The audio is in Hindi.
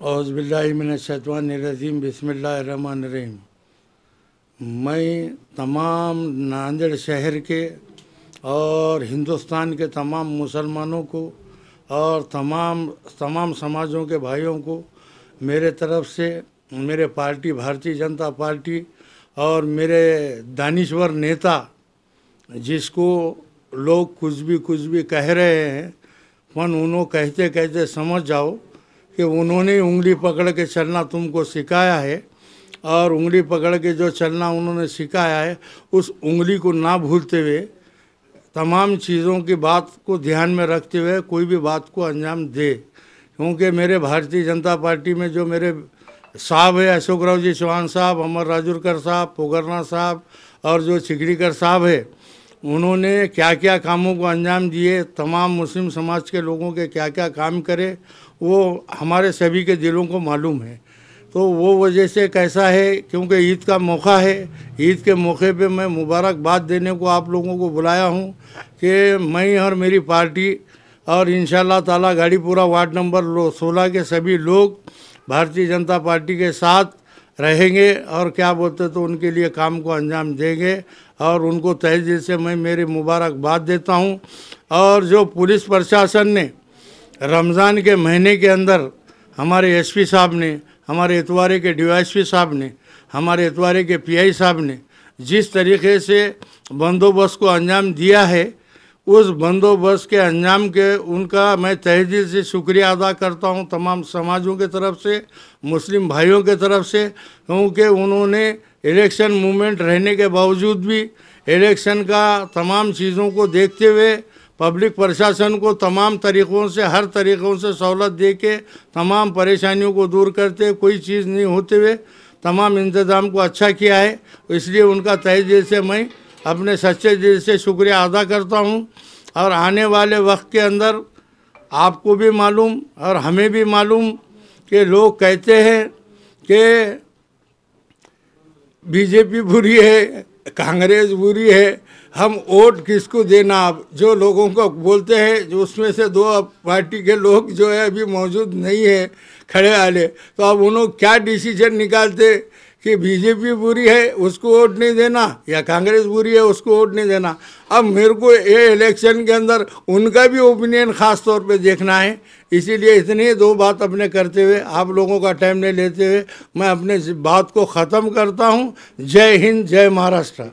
औज़बिल्लाशतवानरजीम रहीम मैं तमाम नांदेड़ शहर के और हिंदुस्तान के तमाम मुसलमानों को और तमाम तमाम समाजों के भाइयों को मेरे तरफ से मेरे पार्टी भारतीय जनता पार्टी और मेरे दानिश्वर नेता जिसको लोग कुछ भी कुछ भी कह रहे हैं पन उन्हों कहते कहते समझ जाओ कि उन्होंने उंगली पकड़ के चलना तुमको सिखाया है और उंगली पकड़ के जो चलना उन्होंने सिखाया है उस उंगली को ना भूलते हुए तमाम चीज़ों की बात को ध्यान में रखते हुए कोई भी बात को अंजाम दे क्योंकि मेरे भारतीय जनता पार्टी में जो मेरे साहब है अशोक राव जी चौहान साहब अमर राजूरकर साहब पोगरना साहब और जो छिगड़ीकर साहब है उन्होंने क्या क्या कामों को अंजाम दिए तमाम मुस्लिम समाज के लोगों के क्या क्या काम करे वो हमारे सभी के दिलों को मालूम है तो वो वजह से कैसा है क्योंकि ईद का मौका है ईद के मौके पे मैं मुबारकबाद देने को आप लोगों को बुलाया हूँ कि मैं और मेरी पार्टी और इन ताला गाड़ीपुरा वार्ड नंबर लो सोलह के सभी लोग भारतीय जनता पार्टी के साथ रहेंगे और क्या बोलते तो उनके लिए काम को अंजाम देंगे और उनको तहजीब से मैं मेरी मुबारकबाद देता हूँ और जो पुलिस प्रशासन ने रमज़ान के महीने के अंदर हमारे एसपी साहब ने हमारे इतवारे के डीवाईएसपी साहब ने हमारे इतवारे के पीआई साहब ने जिस तरीके से बंदोबस्त को अंजाम दिया है उस बंदोबस्त के अंजाम के उनका मैं तहजील से शुक्रिया अदा करता हूं तमाम समाजों के तरफ से मुस्लिम भाइयों के तरफ से क्योंकि उन्होंने इलेक्शन मूवमेंट रहने के बावजूद भी इलेक्शन का तमाम चीज़ों को देखते हुए पब्लिक प्रशासन को तमाम तरीक़ों से हर तरीक़ों से सहूलत दे के तमाम परेशानियों को दूर करते कोई चीज़ नहीं होते हुए तमाम इंतज़ाम को अच्छा किया है इसलिए उनका तय दिल से मैं अपने सच्चे दिल से शुक्रिया अदा करता हूँ और आने वाले वक्त के अंदर आपको भी मालूम और हमें भी मालूम कि लोग कहते हैं कि बीजेपी बुरी है कांग्रेस बुरी है हम वोट किसको देना अब जो लोगों को बोलते हैं जो उसमें से दो पार्टी के लोग जो है अभी मौजूद नहीं है खड़े वाले तो अब उन्होंने क्या डिसीजन निकालते कि बीजेपी बुरी है उसको वोट नहीं देना या कांग्रेस बुरी है उसको वोट नहीं देना अब मेरे को ये इलेक्शन के अंदर उनका भी ओपिनियन ख़ास तौर पे देखना है इसीलिए इतनी दो बात अपने करते हुए आप लोगों का टाइम नहीं लेते हुए मैं अपने बात को ख़त्म करता हूँ जय हिंद जय महाराष्ट्र